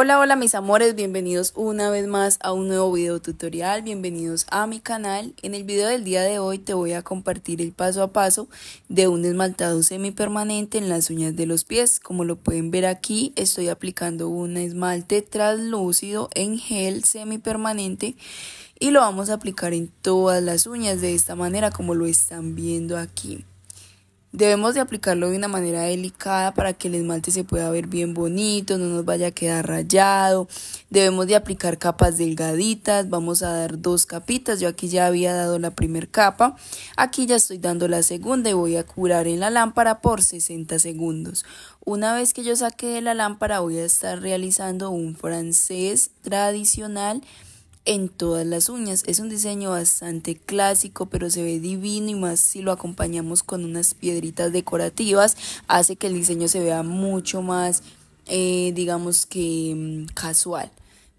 Hola, hola mis amores, bienvenidos una vez más a un nuevo video tutorial, bienvenidos a mi canal. En el video del día de hoy te voy a compartir el paso a paso de un esmaltado semipermanente en las uñas de los pies. Como lo pueden ver aquí, estoy aplicando un esmalte translúcido en gel semipermanente y lo vamos a aplicar en todas las uñas de esta manera como lo están viendo aquí. Debemos de aplicarlo de una manera delicada para que el esmalte se pueda ver bien bonito, no nos vaya a quedar rayado. Debemos de aplicar capas delgaditas, vamos a dar dos capitas, yo aquí ya había dado la primera capa, aquí ya estoy dando la segunda y voy a curar en la lámpara por 60 segundos. Una vez que yo saque de la lámpara voy a estar realizando un francés tradicional en todas las uñas. Es un diseño bastante clásico, pero se ve divino y más si lo acompañamos con unas piedritas decorativas, hace que el diseño se vea mucho más, eh, digamos que mm, casual.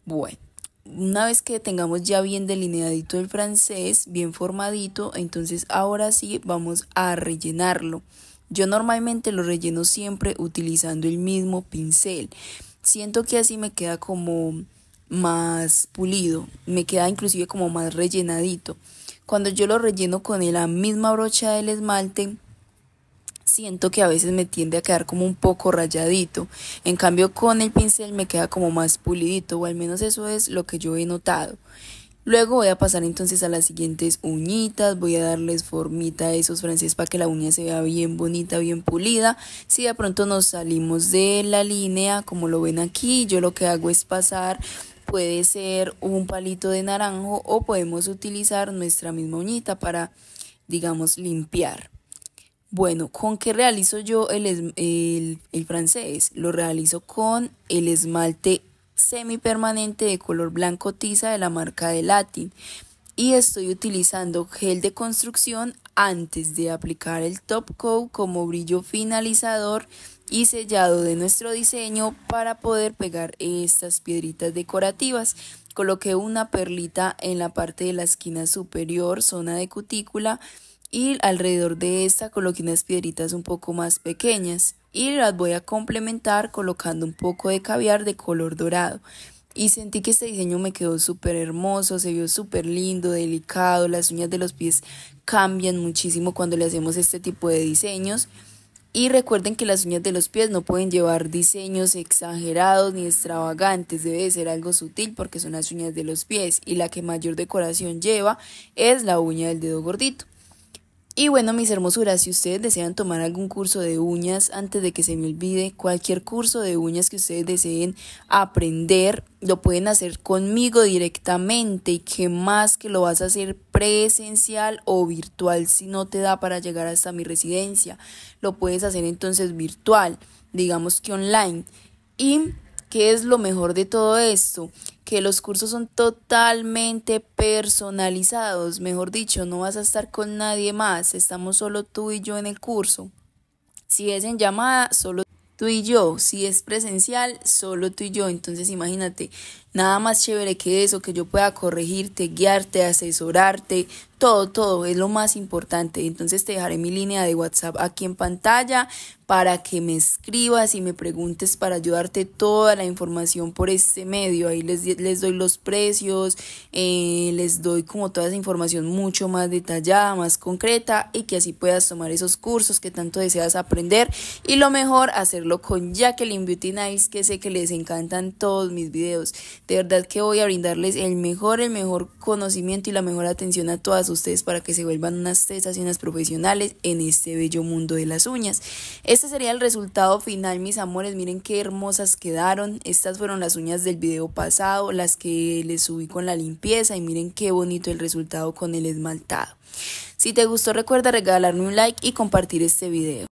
Bueno. Una vez que tengamos ya bien delineadito el francés, bien formadito, entonces ahora sí vamos a rellenarlo. Yo normalmente lo relleno siempre utilizando el mismo pincel. Siento que así me queda como más pulido, me queda inclusive como más rellenadito. Cuando yo lo relleno con la misma brocha del esmalte, siento que a veces me tiende a quedar como un poco rayadito. En cambio con el pincel me queda como más pulidito, o al menos eso es lo que yo he notado. Luego voy a pasar entonces a las siguientes uñitas, voy a darles formita a esos franceses para que la uña se vea bien bonita, bien pulida. Si de pronto nos salimos de la línea, como lo ven aquí, yo lo que hago es pasar puede ser un palito de naranjo o podemos utilizar nuestra misma uñita para, digamos, limpiar. Bueno, ¿con qué realizo yo el, el, el francés? Lo realizo con el esmalte semipermanente de color blanco tiza de la marca de Latin y estoy utilizando gel de construcción antes de aplicar el top coat como brillo finalizador y sellado de nuestro diseño para poder pegar estas piedritas decorativas. Coloqué una perlita en la parte de la esquina superior, zona de cutícula, y alrededor de esta coloqué unas piedritas un poco más pequeñas y las voy a complementar colocando un poco de caviar de color dorado y sentí que este diseño me quedó súper hermoso, se vio súper lindo, delicado, las uñas de los pies cambian muchísimo cuando le hacemos este tipo de diseños. Y recuerden que las uñas de los pies no pueden llevar diseños exagerados ni extravagantes, debe ser algo sutil porque son las uñas de los pies y la que mayor decoración lleva es la uña del dedo gordito. Y bueno, mis hermosuras, si ustedes desean tomar algún curso de uñas, antes de que se me olvide, cualquier curso de uñas que ustedes deseen aprender, lo pueden hacer conmigo directamente y que más que lo vas a hacer presencial o virtual si no te da para llegar hasta mi residencia. Lo puedes hacer entonces virtual, digamos que online. ¿Y qué es lo mejor de todo esto? que los cursos son totalmente personalizados, mejor dicho, no vas a estar con nadie más, estamos solo tú y yo en el curso. Si es en llamada, solo tú y yo, si es presencial, solo tú y yo. Entonces imagínate, nada más chévere que eso, que yo pueda corregirte, guiarte, asesorarte, todo, todo es lo más importante. Entonces te dejaré mi línea de WhatsApp aquí en pantalla para que me escribas y me preguntes para ayudarte toda la información por este medio. Ahí les, les doy los precios, eh, les doy como toda esa información mucho más detallada, más concreta y que así puedas tomar esos cursos que tanto deseas aprender. Y lo mejor, hacerlo con Jacqueline Beauty Nails que sé que les encantan todos mis videos. De verdad que voy a brindarles el mejor, el mejor conocimiento y la mejor atención a todas ustedes para que se vuelvan unas tesas profesionales en este bello mundo de las uñas. Este sería el resultado final, mis amores. Miren qué hermosas quedaron. Estas fueron las uñas del video pasado, las que les subí con la limpieza y miren qué bonito el resultado con el esmaltado. Si te gustó recuerda regalarme un like y compartir este video.